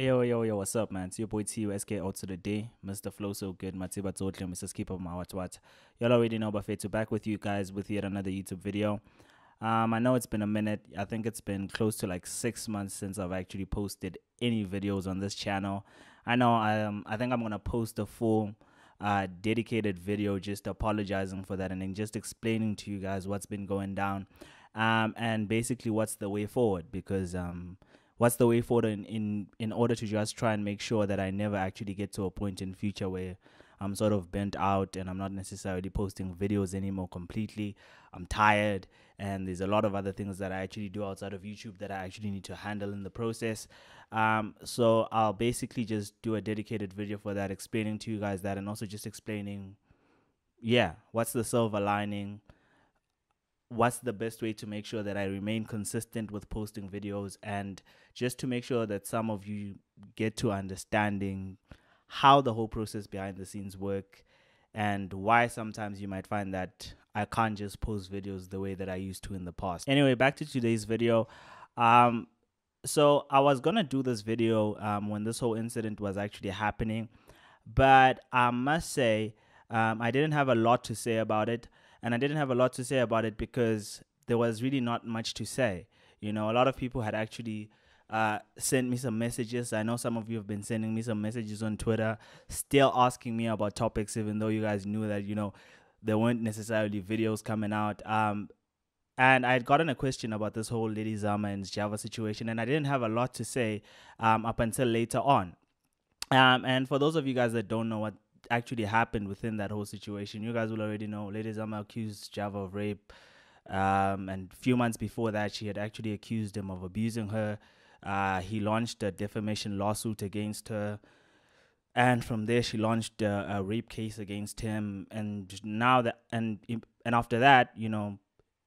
Hey, yo, yo, yo, what's up, man? It's your boy TUSK out to the day. Mr. Flow So Good, Matiba Totli, Mr. Skip of what? Y'all already know about Fate back with you guys with yet another YouTube video. Um, I know it's been a minute. I think it's been close to like six months since I've actually posted any videos on this channel. I know I, um, I think I'm going to post a full uh, dedicated video just apologizing for that and then just explaining to you guys what's been going down um, and basically what's the way forward because. Um, what's the way forward in, in in order to just try and make sure that I never actually get to a point in future where I'm sort of burnt out and I'm not necessarily posting videos anymore completely. I'm tired and there's a lot of other things that I actually do outside of YouTube that I actually need to handle in the process. Um, so I'll basically just do a dedicated video for that, explaining to you guys that and also just explaining, yeah, what's the silver lining what's the best way to make sure that I remain consistent with posting videos and just to make sure that some of you get to understanding how the whole process behind the scenes work and why sometimes you might find that I can't just post videos the way that I used to in the past. Anyway, back to today's video. Um, so I was gonna do this video um, when this whole incident was actually happening, but I must say um, I didn't have a lot to say about it. And I didn't have a lot to say about it because there was really not much to say. You know, a lot of people had actually uh, sent me some messages. I know some of you have been sending me some messages on Twitter, still asking me about topics, even though you guys knew that, you know, there weren't necessarily videos coming out. Um, and I had gotten a question about this whole Lady Zama and Java situation, and I didn't have a lot to say um, up until later on. Um, and for those of you guys that don't know what actually happened within that whole situation. You guys will already know. Lady Zama accused Java of rape. Um, and a few months before that, she had actually accused him of abusing her. Uh, he launched a defamation lawsuit against her. And from there, she launched a, a rape case against him. And now that, and, and after that, you know,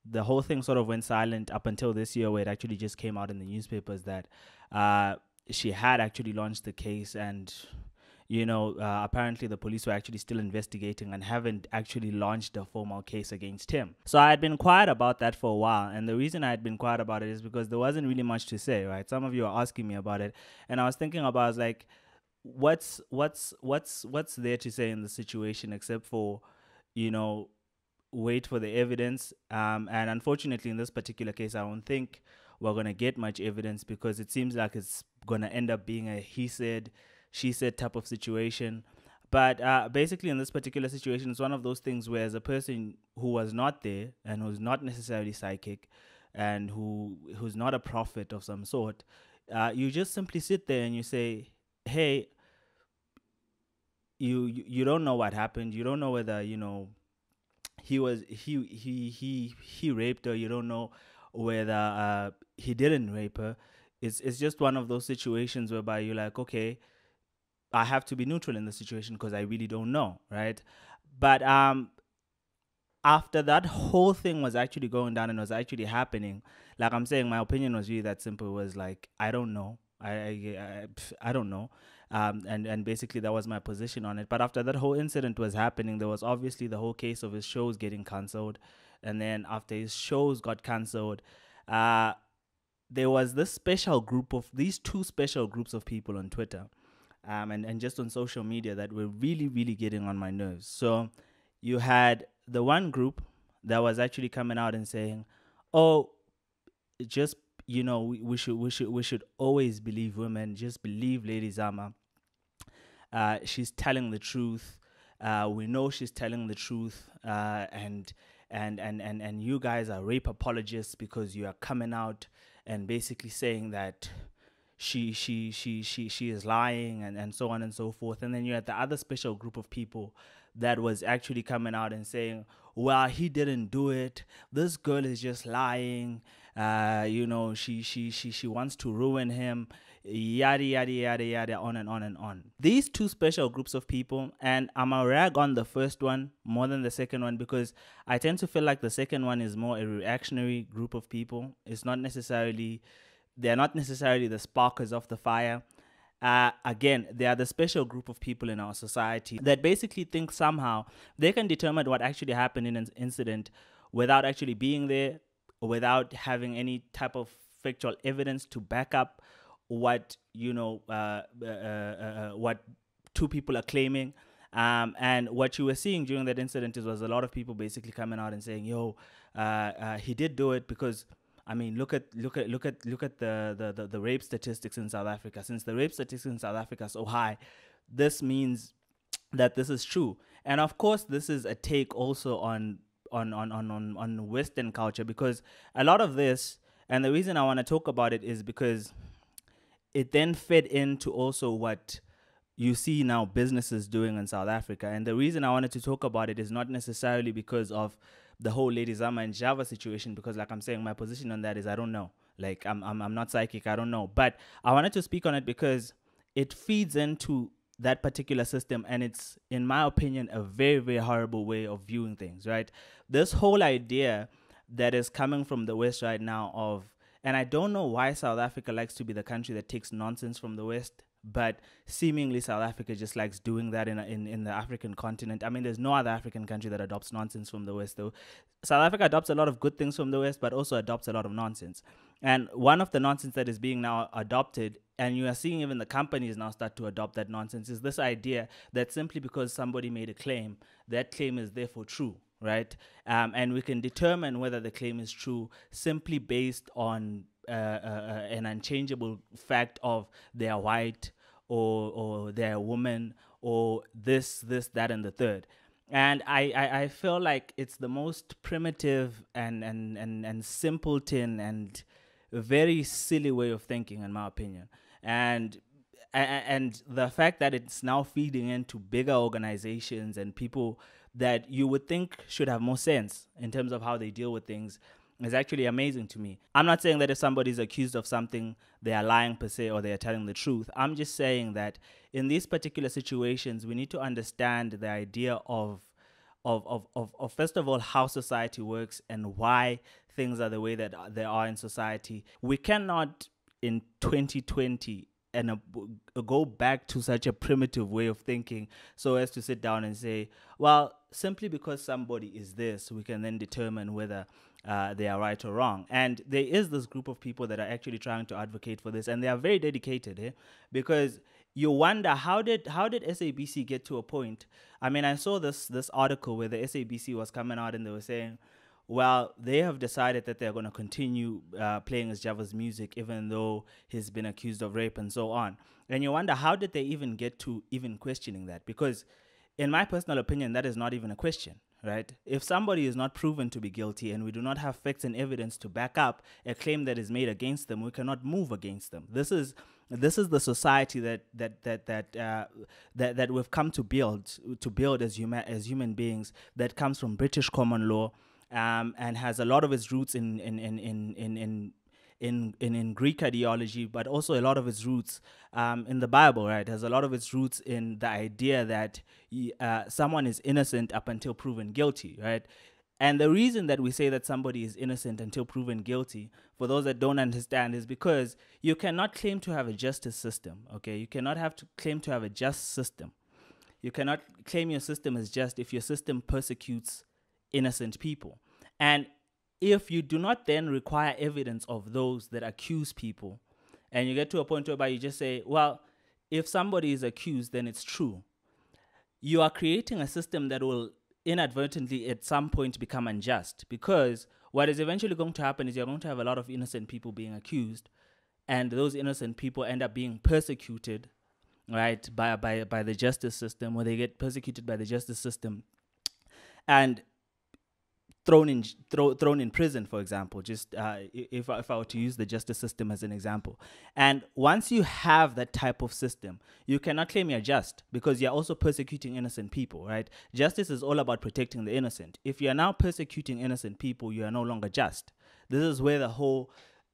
the whole thing sort of went silent up until this year, where it actually just came out in the newspapers that uh, she had actually launched the case and you know, uh, apparently the police were actually still investigating and haven't actually launched a formal case against him. So I had been quiet about that for a while. And the reason I had been quiet about it is because there wasn't really much to say, right? Some of you are asking me about it. And I was thinking about, I was like, what's what's what's what's there to say in the situation except for you know wait for the evidence. Um, and unfortunately, in this particular case, I don't think we're going to get much evidence because it seems like it's going to end up being a he said, she said type of situation. But uh, basically, in this particular situation, it's one of those things where, as a person who was not there and who's not necessarily psychic, and who who's not a prophet of some sort, uh, you just simply sit there and you say, "Hey, you, you don't know what happened. You don't know whether you know he was he he he he raped her. You don't know whether uh, he didn't rape her. It's it's just one of those situations whereby you're like, okay." I have to be neutral in the situation because I really don't know, right? But um, after that whole thing was actually going down and was actually happening, like I'm saying, my opinion was really that simple. It was like I don't know, I I, I, I don't know, um, and and basically that was my position on it. But after that whole incident was happening, there was obviously the whole case of his shows getting cancelled, and then after his shows got cancelled, uh, there was this special group of these two special groups of people on Twitter um, and, and just on social media that were really, really getting on my nerves. So you had the one group that was actually coming out and saying, oh, just you know we, we should we should we should always believe women just believe lady zama uh, she's telling the truth uh, we know she's telling the truth uh, and and and and and you guys are rape apologists because you are coming out and basically saying that she she she she she is lying and, and so on and so forth. And then you had the other special group of people that was actually coming out and saying, Well, he didn't do it. This girl is just lying. Uh, you know, she she she she wants to ruin him, yada yada yada yada, on and on and on. These two special groups of people, and I'm a rag on the first one more than the second one because I tend to feel like the second one is more a reactionary group of people. It's not necessarily they are not necessarily the sparkers of the fire. Uh, again, they are the special group of people in our society that basically think somehow they can determine what actually happened in an incident without actually being there, without having any type of factual evidence to back up what you know uh uh, uh, uh, uh, what two people are claiming. Um, and what you were seeing during that incident is was a lot of people basically coming out and saying, "Yo, he did do it because." I mean, look at look at look at look at the, the, the, the rape statistics in South Africa. Since the rape statistics in South Africa are so high, this means that this is true. And of course, this is a take also on on on on on, on Western culture because a lot of this, and the reason I want to talk about it is because it then fed into also what you see now businesses doing in South Africa. And the reason I wanted to talk about it is not necessarily because of the whole Lady Zama and Java situation because, like I'm saying, my position on that is I don't know. Like I'm, I'm, I'm not psychic. I don't know. But I wanted to speak on it because it feeds into that particular system, and it's, in my opinion, a very, very horrible way of viewing things. Right? This whole idea that is coming from the West right now of, and I don't know why South Africa likes to be the country that takes nonsense from the West but seemingly South Africa just likes doing that in, in in the African continent. I mean, there's no other African country that adopts nonsense from the West, though. South Africa adopts a lot of good things from the West, but also adopts a lot of nonsense. And one of the nonsense that is being now adopted, and you are seeing even the companies now start to adopt that nonsense, is this idea that simply because somebody made a claim, that claim is therefore true right? Um, and we can determine whether the claim is true simply based on uh, uh, uh an unchangeable fact of they are white, or or they're a woman or this this that and the third and I, I, I feel like it's the most primitive and and and, and simpleton and very silly way of thinking in my opinion and and the fact that it's now feeding into bigger organizations and people that you would think should have more sense in terms of how they deal with things is actually amazing to me. I'm not saying that if somebody's accused of something, they are lying per se or they are telling the truth. I'm just saying that in these particular situations, we need to understand the idea of. Of, of, of, of first of all how society works and why things are the way that they are in society we cannot in 2020 and a, a go back to such a primitive way of thinking so as to sit down and say well simply because somebody is this we can then determine whether uh, they are right or wrong. And there is this group of people that are actually trying to advocate for this, and they are very dedicated eh? because you wonder how did how did SABC get to a point? I mean, I saw this this article where the SABC was coming out and they were saying, well, they have decided that they're going to continue uh, playing as Java's music, even though he's been accused of rape and so on. And you wonder how did they even get to even questioning that? Because, in my personal opinion, that is not even a question right? If somebody is not proven to be guilty and we do not have facts and evidence to back up a claim that is made against them, we cannot move against them. This is this is the society that that that that uh, that, that we've come to build to build as human as human beings that comes from British common law um, and has a lot of its roots in in in in, in, in in, in, in Greek ideology, but also a lot of its roots um, in the Bible, right? It has a lot of its roots in the idea that uh, someone is innocent up until proven guilty, right? And the reason that we say that somebody is innocent until proven guilty, for those that don't understand, is because you cannot claim to have a justice system, okay? You cannot have to claim to have a just system. You cannot claim your system is just if your system persecutes innocent people. And if you do not then require evidence of those that accuse people, and you get to a point whereby you just say, well, if somebody is accused, then it's true, you are creating a system that will inadvertently at some point become unjust because what is eventually going to happen is you're going to have a lot of innocent people being accused and those innocent people end up being persecuted right by by by the justice system where they get persecuted by the justice system and thrown in throw, thrown in prison, for example. Just uh, if if I were to use the justice system as an example, and once you have that type of system, you cannot claim you're just because you're also persecuting innocent people, right? Justice is all about protecting the innocent. If you are now persecuting innocent people, you are no longer just. This is where the whole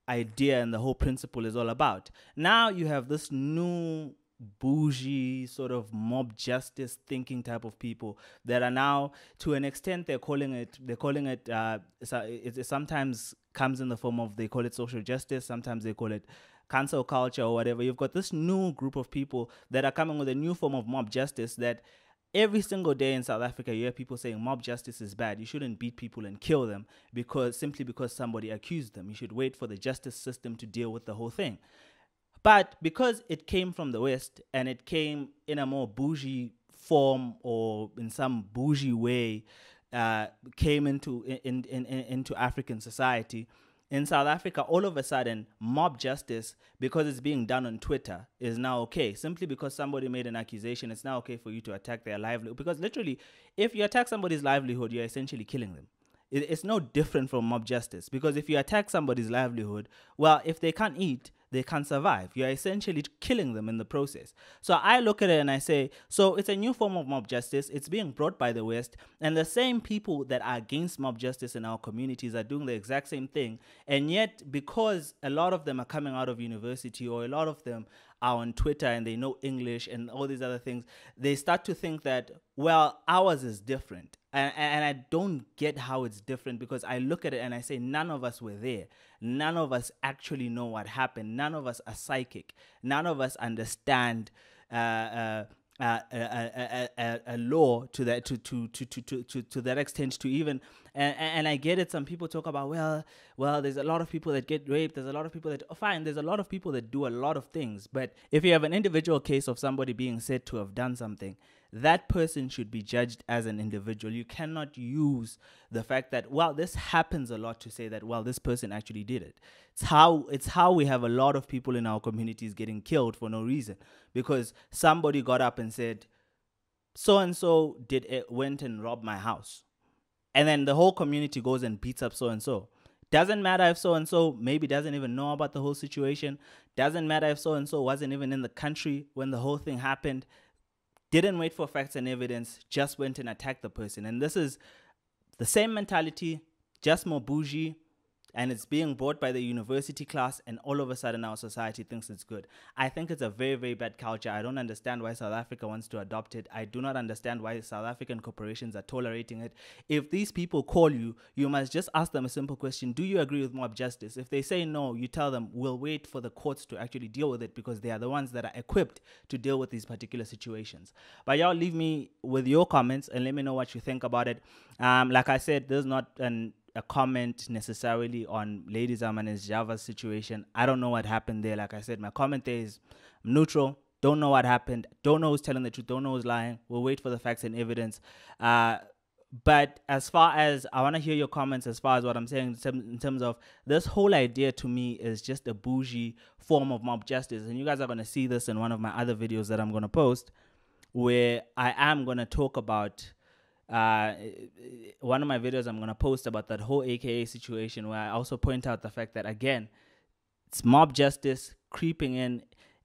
idea and the whole principle is all about. Now you have this new bougie sort of mob justice thinking type of people that are now to an extent they're calling it they're calling it uh, it, it sometimes comes in the form of they call it social justice sometimes they call it cancel culture or whatever you've got this new group of people that are coming with a new form of mob justice that every single day in South Africa, you hear people saying mob justice is bad. You shouldn't beat people and kill them because simply because somebody accused them. You should wait for the justice system to deal with the whole thing. But because it came from the West and it came in a more bougie form or in some bougie way, uh, came into in, in, in, into African society. In South Africa, all of a sudden, mob justice, because it's being done on Twitter, is now okay. Simply because somebody made an accusation, it's now okay for you to attack their livelihood. Because literally, if you attack somebody's livelihood, you're essentially killing them it's no different from mob justice because if you attack somebody's livelihood, well, if they can't eat, they can't survive. You're essentially killing them in the process. So I look at it and I say, so it's a new form of mob justice. It's being brought by the West, and the same people that are against mob justice in our communities are doing the exact same thing. And yet, because a lot of them are coming out of university or a lot of them are on Twitter and they know English and all these other things, they start to think that, well, ours is different. And, and I don't get how it's different because I look at it and I say, none of us were there. None of us actually know what happened. None of us are psychic. None of us understand. Uh, uh, uh, a, uh, a, uh, uh, law to that to, to, to, to, to, to that extent to even and, and I get it. Some people talk about, well, well, there's a lot of people that get raped. There's a lot of people that, oh, fine, there's a lot of people that do a lot of things. But if you have an individual case of somebody being said to have done something, that person should be judged as an individual. You cannot use the fact that well, this happens a lot to say that well, this person actually did it. It's how it's how we have a lot of people in our communities getting killed for no reason because somebody got up and said, so and so did it, went and robbed my house and then the whole community goes and beats up so and so. Doesn't matter if so and so maybe doesn't even know about the whole situation. Doesn't matter if so and so wasn't even in the country when the whole thing happened. Didn't wait for facts and evidence, just went and attacked the person. And this is the same mentality, just more bougie, and it's being bought by the university class and all of a sudden our society thinks it's good i think it's a very very bad culture i don't understand why south africa wants to adopt it i do not understand why south african corporations are tolerating it if these people call you you must just ask them a simple question do you agree with mob justice if they say no you tell them we'll wait for the courts to actually deal with it because they are the ones that are equipped to deal with these particular situations but y'all leave me with your comments and let me know what you think about it um, like i said there's not an a comment necessarily on Lady Zamanes Java situation. I don't know what happened there. Like I said, my comment there neutral. Don't know what happened. Don't know who's telling the truth. Don't know who's lying. We'll wait for the facts and evidence. Uh, but as far as I want to hear your comments, as far as what I'm saying in terms of this whole idea to me is just a bougie form of mob justice. And you guys are going to see this in one of my other videos that I'm going to post, where I am going to talk about uh, one of my videos I'm gonna post about that whole AKA situation, where I also point out the fact that again, it's mob justice creeping in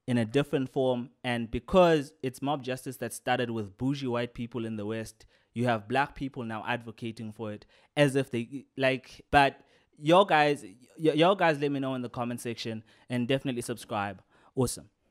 in a different form, and because it's mob justice that started with bougie white people in the West, you have black people now advocating for it as if they like. But your guys, your guys, let me know in the comment section, and definitely subscribe. Awesome.